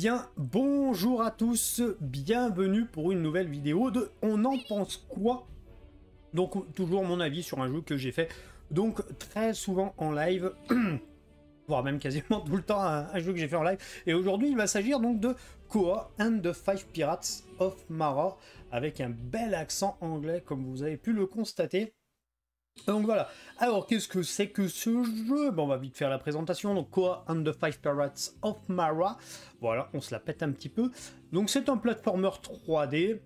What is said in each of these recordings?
bien, bonjour à tous, bienvenue pour une nouvelle vidéo de On en pense quoi Donc toujours mon avis sur un jeu que j'ai fait, donc très souvent en live, voire même quasiment tout le temps un, jeu que j'ai fait en live. Et aujourd'hui il va s'agir donc de Koa and the Five Pirates of Mara, avec un bel accent anglais comme vous avez pu le constater. Donc voilà. Alors, qu'est-ce que c'est que ce jeu bon, On va vite faire la présentation. Donc, Koa and the Five Pirates of Mara. Voilà, on se la pète un petit peu. Donc, c'est un platformer 3D.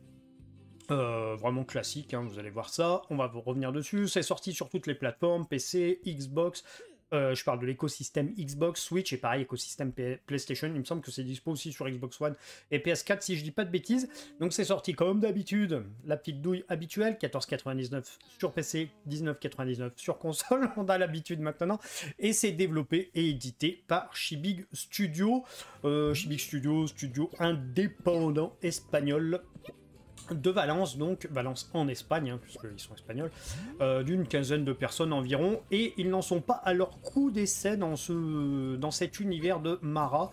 Euh, vraiment classique, hein, vous allez voir ça. On va revenir dessus. C'est sorti sur toutes les plateformes, PC, Xbox, euh, je parle de l'écosystème Xbox, Switch et pareil, écosystème PlayStation. Il me semble que c'est dispo aussi sur Xbox One et PS4, si je dis pas de bêtises. Donc c'est sorti comme d'habitude, la petite douille habituelle, 14,99 sur PC, 19,99 sur console. On a l'habitude maintenant. Et c'est développé et édité par Shibig Studio. Shibig euh, Studio, studio indépendant espagnol de Valence, donc Valence en Espagne, hein, puisqu'ils sont espagnols, euh, d'une quinzaine de personnes environ, et ils n'en sont pas à leur coup d'essai dans, ce, dans cet univers de Mara.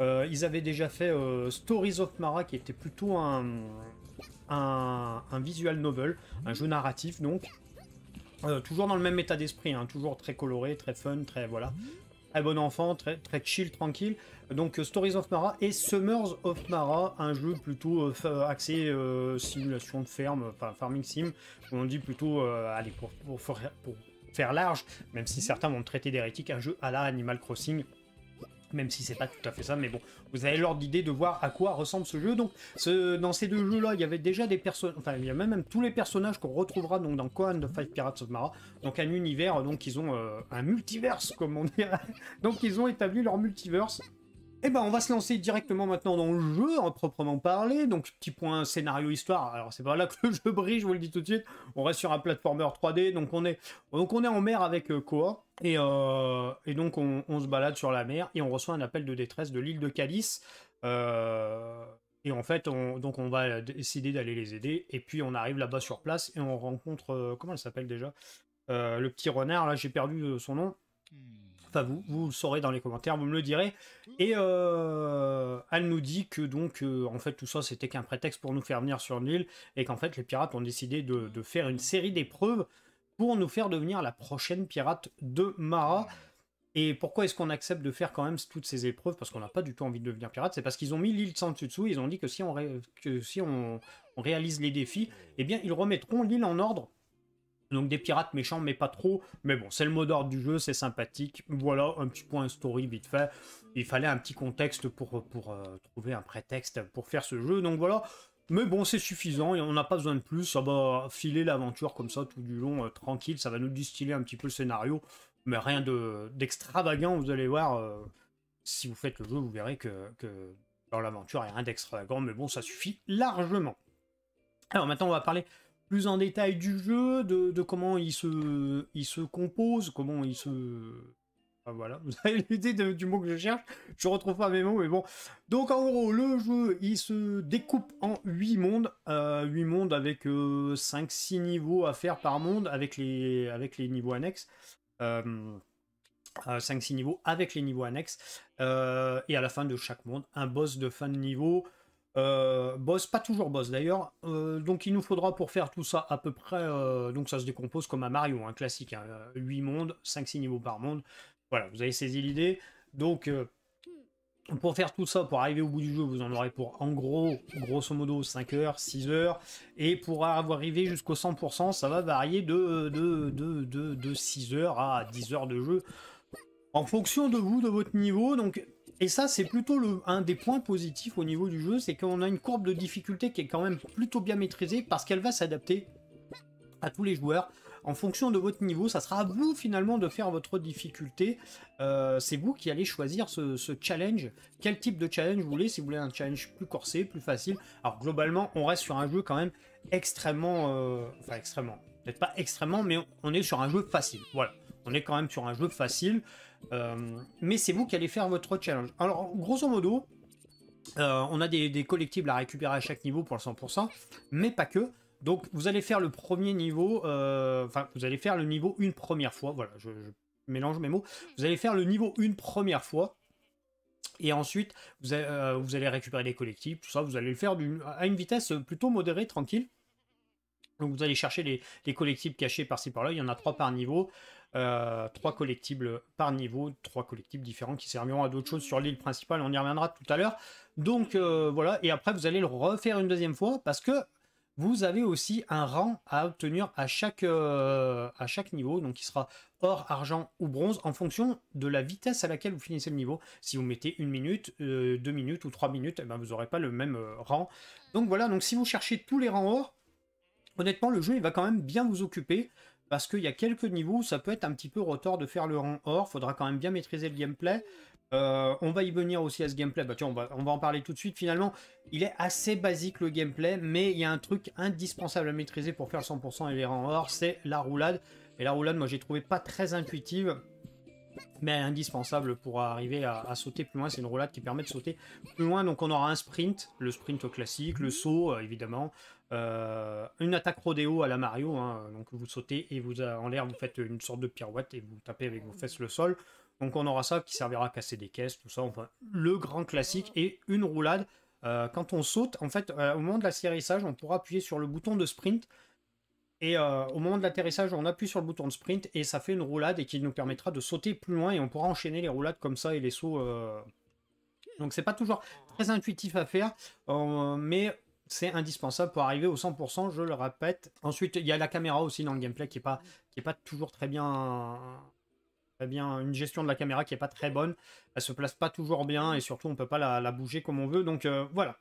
Euh, ils avaient déjà fait euh, Stories of Mara, qui était plutôt un, un, visual novel, un jeu narratif donc. toujours dans le même état d'esprit, hein, toujours très coloré, très fun, très voilà, un bon enfant, très, très chill, tranquille. Donc euh, Stories of Mara et Summers of Mara, un jeu plutôt euh, axé euh, simulation de ferme, enfin farming sim, où on dit plutôt, allez, pour, pour, faire large, même si certains vont me traiter d'hérétique, un jeu à la Animal Crossing même si c'est pas tout à fait ça, mais bon, vous avez l'ordre d'idée de voir à quoi ressemble ce jeu. Donc, ce, dans ces deux jeux-là, il y avait déjà des personnages, enfin, il y a même, tous les personnages qu'on retrouvera donc dans Conan the Five Pirates of Mara. Donc, un univers, donc ils ont euh, un multiverse, comme on dirait. Donc, ils ont établi leur multiverse et eh ben, on va se lancer directement maintenant dans le jeu, à proprement parler. Donc, petit point scénario histoire. Alors, c'est pas là que le jeu brille, je vous le dis tout de suite. On reste sur un platformer 3D. Donc, on est, donc on est en mer avec euh, Et, euh, et donc, on, se balade sur la mer et on reçoit un appel de détresse de l'île de Calice. Euh, et en fait, on, donc on va décider d'aller les aider. Et puis, on arrive là-bas sur place et on rencontre. Euh, comment elle s'appelle déjà Le petit renard, là, j'ai perdu son nom. Hmm. Enfin, vous, vous saurez dans les commentaires, vous me le direz. Et euh, elle nous dit que donc, euh, en fait, tout ça, c'était qu'un prétexte pour nous faire venir sur l'île et qu'en fait, les pirates ont décidé de, faire une série d'épreuves pour nous faire devenir la prochaine pirate de Mara. Et pourquoi est-ce qu'on accepte de faire quand même toutes ces épreuves Parce qu'on n'a pas du tout envie de devenir pirate. C'est parce qu'ils ont mis l'île sans dessus dessous. Ils ont dit que si on, on réalise les défis, eh bien, ils remettront l'île en ordre donc des pirates méchants, mais pas trop. Mais bon, c'est le mot d'ordre du jeu, c'est sympathique. Voilà, un petit point story vite fait. Il fallait un petit contexte pour, pour euh, trouver un prétexte pour faire ce jeu. Donc voilà. Mais bon, c'est suffisant on n'a pas besoin de plus. Ça va filer l'aventure comme ça tout du long, euh, tranquille. Ça va nous distiller un petit peu le scénario. Mais rien d'extravagant, vous allez voir. Euh, si vous faites le jeu, vous verrez que, que dans l'aventure, il n'y a rien d'extravagant. Mais bon, ça suffit largement. Alors maintenant, on va parler plus en détail du jeu, de, comment il se, il se compose, comment il se... voilà, vous avez l'idée du mot que je cherche, je retrouve pas mes mots, mais bon. Donc en gros, le jeu, il se découpe en 8 mondes, euh, 8 mondes avec 5-6 euh, niveaux à faire par monde, avec les, avec les niveaux annexes. 5-6 euh, euh, niveaux avec les niveaux annexes. et à la fin de chaque monde, un boss de fin de niveau euh, boss, pas toujours boss d'ailleurs. Euh, donc il nous faudra pour faire tout ça à peu près. Euh, donc ça se décompose comme un Mario, un classique. 8 hein. mondes, 5-6 niveaux par monde. Voilà, vous avez saisi l'idée. Donc pour faire tout ça, pour arriver au bout du jeu, vous en aurez pour en gros, grosso modo, 5 heures, 6 heures. Et pour avoir arrivé jusqu'au 100%, ça va varier de, de, de, de 6 heures à 10 heures de jeu en fonction de vous, de votre niveau. Donc, et ça, c'est plutôt un des points positifs au niveau du jeu, c'est qu'on a une courbe de difficulté qui est quand même plutôt bien maîtrisée parce qu'elle va s'adapter à tous les joueurs. En fonction de votre niveau, ça sera à vous finalement de faire votre difficulté. Euh, c'est vous qui allez choisir ce, challenge. Quel type de challenge vous voulez Si vous voulez un challenge plus corsé, plus facile. Alors globalement, on reste sur un jeu quand même extrêmement... Euh, enfin extrêmement. Peut-être pas extrêmement, mais on est sur un jeu facile. Voilà. On est quand même sur un jeu facile, euh, mais c'est vous qui allez faire votre challenge. Alors, grosso modo, euh, on a des, collectibles à récupérer à chaque niveau pour le 100%, mais pas que. Donc, vous allez faire le premier niveau, euh, enfin, vous allez faire le niveau une première fois. Voilà, je, mélange mes mots. Vous allez faire le niveau une première fois. Et ensuite, vous, allez, récupérer les collectibles, tout ça, vous allez le faire à une vitesse plutôt modérée, tranquille. Donc vous allez chercher les, les collectifs cachés par-ci par-là, il y en a trois par niveau. Euh, trois collectibles par niveau, trois collectibles différents qui serviront à d'autres choses sur l'île principale, on y reviendra tout à l'heure. Donc euh, voilà, et après vous allez le refaire une deuxième fois parce que vous avez aussi un rang à obtenir à chaque, euh, à chaque niveau, donc qui sera or, argent ou bronze, en fonction de la vitesse à laquelle vous finissez le niveau. Si vous mettez une minute, deux minutes ou trois minutes, eh ben vous n'aurez pas le même rang. Donc voilà, donc si vous cherchez tous les rangs or, honnêtement, le jeu il va quand même bien vous occuper parce qu'il y a quelques niveaux où ça peut être un petit peu retort de faire le rang or, faudra quand même bien maîtriser le gameplay. Euh, on va y venir aussi à ce gameplay, bah, tiens, on, va, en parler tout de suite finalement. Il est assez basique le gameplay, mais il y a un truc indispensable à maîtriser pour faire 100% et les rangs or, c'est la roulade. Et la roulade, moi j'ai trouvé pas très intuitive mais indispensable pour arriver à, sauter plus loin. C'est une roulade qui permet de sauter plus loin. Donc on aura un sprint, le sprint classique, le saut euh, évidemment, euh, une attaque rodéo à la Mario. Hein. donc vous sautez et vous en l'air vous faites une sorte de pirouette et vous tapez avec vos fesses le sol. Donc on aura ça qui servira à casser des caisses, tout ça. Enfin le grand classique et une roulade. Euh, quand on saute, en fait, au moment de l'atterrissage, on pourra appuyer sur le bouton de sprint et euh, au moment de l'atterrissage, on appuie sur le bouton de sprint et ça fait une roulade et qui nous permettra de sauter plus loin et on pourra enchaîner les roulades comme ça et les sauts. Euh. Donc c'est pas toujours très intuitif à faire, euh, mais c'est indispensable pour arriver au 100%, je le répète. Ensuite, il y a la caméra aussi dans le gameplay qui est pas, qui est pas toujours très bien bien une gestion de la caméra qui est pas très bonne. Elle se place pas toujours bien et surtout on peut pas la, la bouger comme on veut. Donc voilà,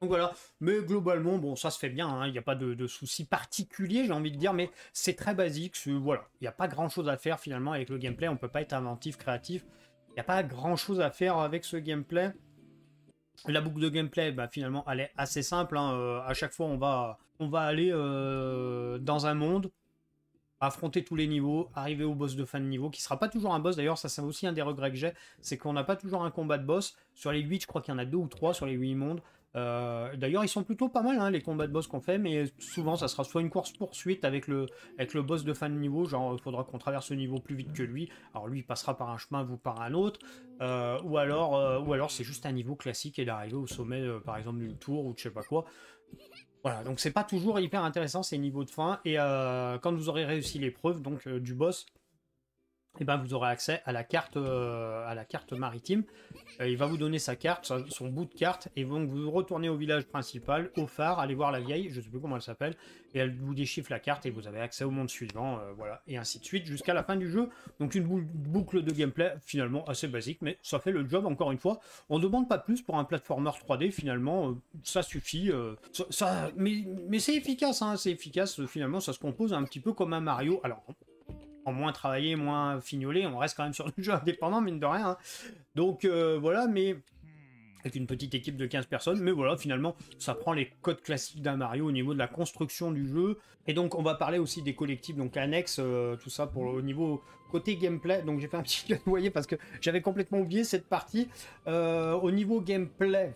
donc voilà, mais globalement, bon, ça se fait bien, hein. il n'y a pas de, soucis souci particulier, j'ai envie de dire, mais c'est très basique, voilà, il n'y a pas grand chose à faire finalement avec le gameplay, on ne peut pas être inventif, créatif, il n'y a pas grand chose à faire avec ce gameplay. La boucle de gameplay, bah, finalement, elle est assez simple, hein. euh, à chaque fois on va, on va aller euh, dans un monde, affronter tous les niveaux, arriver au boss de fin de niveau, qui sera pas toujours un boss d'ailleurs, ça c'est aussi un des regrets que j'ai, c'est qu'on n'a pas toujours un combat de boss. Sur les 8, je crois qu'il y en a 2 ou 3 sur les 8 mondes. Euh, d'ailleurs, ils sont plutôt pas mal, hein, les combats de boss qu'on fait, mais souvent, ça sera soit une course-poursuite avec le, avec le boss de fin de niveau, genre, il euh, faudra qu'on traverse le niveau plus vite que lui, alors lui, il passera par un chemin, vous par un autre, euh, ou alors, ou alors c'est juste un niveau classique et d'arriver au sommet, par exemple, d'une tour ou de je sais pas quoi. Voilà, donc c'est pas toujours hyper intéressant ces niveaux de fin, et quand vous aurez réussi l'épreuve, donc du boss, et eh ben, vous aurez accès à la carte, euh, à la carte maritime. Euh, il va vous donner sa carte, son, bout de carte, et donc vous retournez au village principal, au phare, allez voir la vieille, je ne sais plus comment elle s'appelle, et elle vous déchiffre la carte et vous avez accès au monde suivant, euh, voilà, et ainsi de suite jusqu'à la fin du jeu. Donc une boucle de gameplay finalement assez basique, mais ça fait le job encore une fois. On ne demande pas plus pour un platformer 3D finalement, ça suffit. mais, mais c'est efficace, hein, c'est efficace finalement, ça se compose un petit peu comme un Mario. Alors en moins travaillé, moins fignolé, on reste quand même sur le jeu indépendant, mine de rien. Hein. Donc euh, voilà, mais avec une petite équipe de 15 personnes, mais voilà, finalement, ça prend les codes classiques d'un Mario au niveau de la construction du jeu. Et donc, on va parler aussi des collectifs donc annexes, euh, tout ça pour au niveau côté gameplay. Donc, j'ai fait un petit voyez, parce que j'avais complètement oublié cette partie. Euh, au niveau gameplay,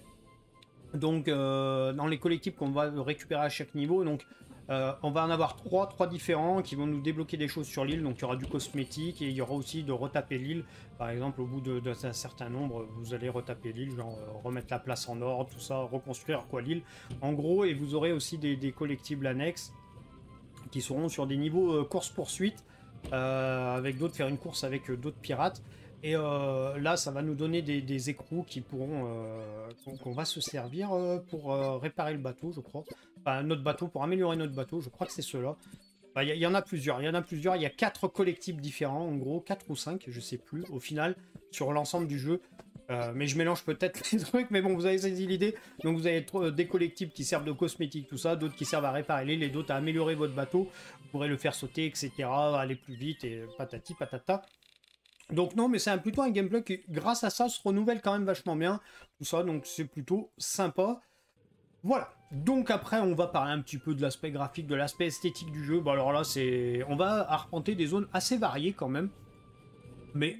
donc dans les collectifs qu'on va récupérer à chaque niveau, donc euh, on va en avoir trois, trois différents qui vont nous débloquer des choses sur l'île. Donc il y aura du cosmétique et il y aura aussi de retaper l'île. Par exemple, au bout d'un certain nombre, vous allez retaper l'île, genre euh, remettre la place en ordre, tout ça, reconstruire quoi l'île. En gros, et vous aurez aussi des, collectibles annexes qui seront sur des niveaux euh, course-poursuite, avec d'autres, faire une course avec d'autres pirates. Et là, ça va nous donner des, écrous qui pourront, qu'on va se servir pour réparer le bateau, je crois notre bateau, pour améliorer notre bateau, je crois que c'est cela là Il y, en a plusieurs, il y en a plusieurs, il y a quatre collectifs différents, en gros, quatre ou cinq, je sais plus, au final, sur l'ensemble du jeu. Euh, mais je mélange peut-être les trucs, mais bon, vous avez saisi l'idée. Donc vous avez euh, des collectifs qui servent de cosmétiques, tout ça, d'autres qui servent à réparer les, d'autres à améliorer votre bateau. Vous pourrez le faire sauter, etc., aller plus vite, et patati patata. Donc non, mais c'est plutôt un gameplay qui, grâce à ça, se renouvelle quand même vachement bien. Tout ça, donc c'est plutôt sympa. Voilà. Donc après, on va parler un petit peu de l'aspect graphique, de l'aspect esthétique du jeu. Bon alors là, c'est, on va arpenter des zones assez variées quand même, mais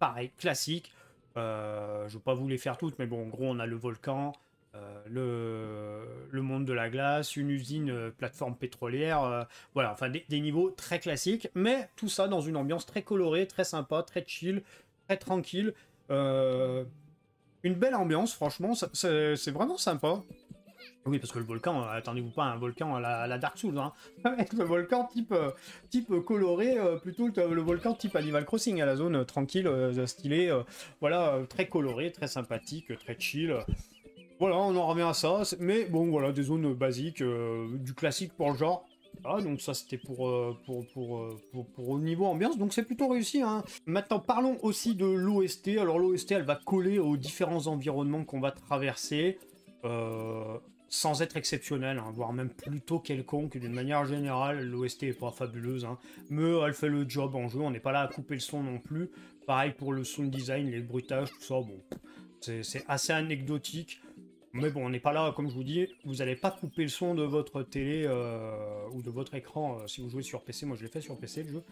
pareil, classique. Euh, je ne vais pas vous les faire toutes, mais bon, en gros, on a le volcan, euh, le, le, monde de la glace, une usine euh, plateforme pétrolière, voilà, enfin des, des, niveaux très classiques, mais tout ça dans une ambiance très colorée, très sympa, très chill, très tranquille. une belle ambiance, franchement, c'est vraiment sympa. Oui, parce que le volcan, euh, attendez-vous pas un volcan à la, Dark Souls, hein. le volcan type, euh, type coloré, euh, plutôt le, volcan type Animal Crossing, à la zone tranquille, stylée, voilà, très coloré, très sympathique, très chill. Voilà, on en revient à ça, mais bon, voilà, des zones basiques, du classique pour le genre, ah, donc ça c'était pour, pour, au niveau ambiance, donc c'est plutôt réussi. Hein. Maintenant parlons aussi de l'OST. Alors l'OST elle va coller aux différents environnements qu'on va traverser. Euh, sans être exceptionnel, hein, voire même plutôt quelconque. D'une manière générale, l'OST est pas fabuleuse, hein. mais elle fait le job en jeu. On n'est pas là à couper le son non plus. Pareil pour le sound design, les bruitages, tout ça. Bon, c'est assez anecdotique. Mais bon, on n'est pas là, comme je vous dis, vous n'allez pas couper le son de votre télé euh, ou de votre écran euh, si vous jouez sur PC. Moi, je l'ai fait sur PC, le jeu.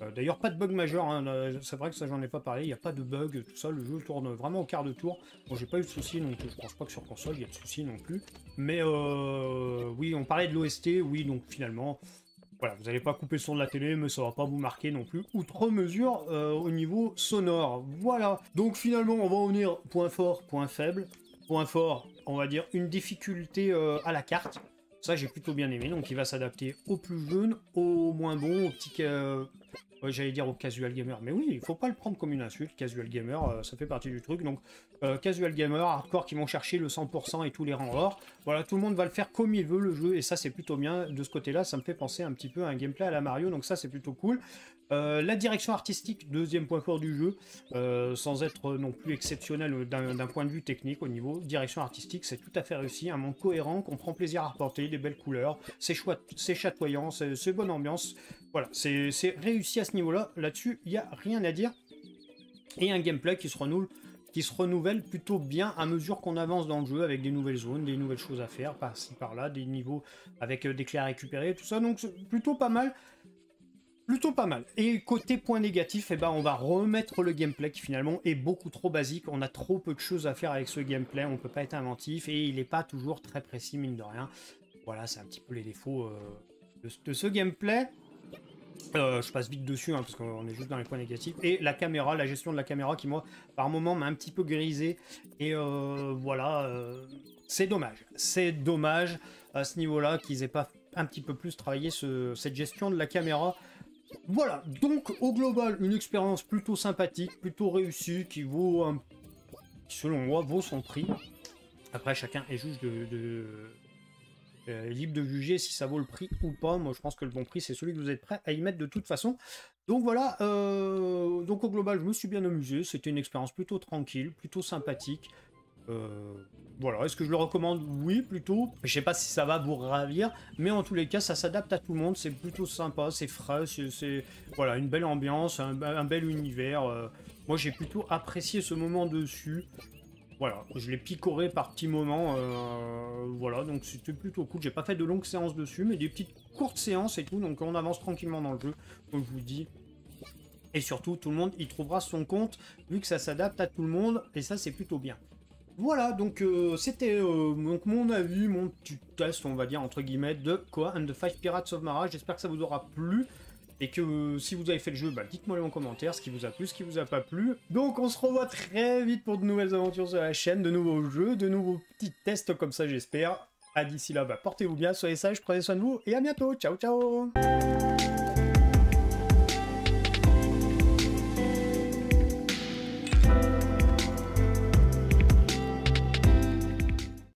Euh, d'ailleurs, pas de bug majeur, hein, c'est vrai que ça, j'en ai pas parlé, il n'y a pas de bug, tout ça, le jeu tourne vraiment au quart de tour. Bon, j'ai pas eu de soucis, donc je pense pas que sur console, il y a de soucis non plus. Mais euh, oui, on parlait de l'OST, oui, donc finalement, voilà, vous n'allez pas couper le son de la télé, mais ça va pas vous marquer non plus, outre mesure euh, au niveau sonore. Voilà, donc finalement, on va en venir point fort, point faible. Point fort, on va dire une difficulté à la carte. Ça, j'ai plutôt bien aimé. Donc, il va s'adapter aux plus jeunes, aux moins bons, aux petits. J'allais dire aux casual gamer, Mais oui, il faut pas le prendre comme une insulte. Casual gamer, euh, ça fait partie du truc. Donc, euh, casual gamer, hardcore qui vont chercher le 100% et tous les rangs or. Voilà, tout le monde va le faire comme il veut le jeu. Et ça, c'est plutôt bien. De ce côté-là, ça me fait penser un petit peu à un gameplay à la Mario. Donc, ça, c'est plutôt cool. Euh, la direction artistique, deuxième point fort du jeu, euh, sans être non plus exceptionnel d'un point de vue technique au niveau direction artistique, c'est tout à fait réussi, un monde cohérent qu'on prend plaisir à reporter, des belles couleurs, c'est chatoyant, c'est bonne ambiance, voilà, c'est réussi à ce niveau-là, là-dessus, il n'y a rien à dire, et un gameplay qui se qui se renouvelle plutôt bien à mesure qu'on avance dans le jeu avec des nouvelles zones, des nouvelles choses à faire par-ci par-là, des niveaux avec euh, des clés à récupérer, tout ça. Donc plutôt pas mal plutôt pas mal. Et côté point négatif, eh ben, on va remettre le gameplay qui finalement est beaucoup trop basique. On a trop peu de choses à faire avec ce gameplay, on ne peut pas être inventif et il n'est pas toujours très précis mine de rien. Voilà, c'est un petit peu les défauts euh, de, ce gameplay. Euh, je passe vite dessus hein, parce qu'on est juste dans les points négatifs. Et la caméra, la gestion de la caméra qui moi par moment m'a un petit peu grisé. Et euh, voilà, c'est dommage. C'est dommage à ce niveau-là qu'ils aient pas un petit peu plus travaillé cette gestion de la caméra voilà, donc au global, une expérience plutôt sympathique, plutôt réussie, qui vaut, un... selon moi, vaut son prix. Après, chacun est juge de, euh, libre de juger si ça vaut le prix ou pas. Moi, je pense que le bon prix, c'est celui que vous êtes prêt à y mettre de toute façon. Donc voilà, euh, donc au global, je me suis bien amusé. C'était une expérience plutôt tranquille, plutôt sympathique, euh, voilà, est-ce que je le recommande Oui, plutôt. Je sais pas si ça va vous ravir, mais en tous les cas, ça s'adapte à tout le monde. C'est plutôt sympa, c'est frais, c'est voilà une belle ambiance, un, bel univers. Euh, moi, j'ai plutôt apprécié ce moment dessus. Voilà, je l'ai picoré par petits moments. Euh, voilà, donc c'était plutôt cool. J'ai pas fait de longues séances dessus, mais des petites courtes séances et tout. Donc on avance tranquillement dans le jeu, comme je vous dis. Et surtout, tout le monde y trouvera son compte, vu que ça s'adapte à tout le monde, et ça, c'est plutôt bien. Voilà, donc euh, c'était euh, mon avis, mon petit test, on va dire, entre guillemets, de quoi, and the Five Pirates of Mara. J'espère que ça vous aura plu. Et que euh, si vous avez fait le jeu, bah, dites-moi en commentaire ce qui vous a plu, ce qui vous a pas plu. Donc on se revoit très vite pour de nouvelles aventures sur la chaîne, de nouveaux jeux, de nouveaux petits tests comme ça j'espère. À d'ici là, bah, portez-vous bien, soyez sages, prenez soin de vous et à bientôt. Ciao ciao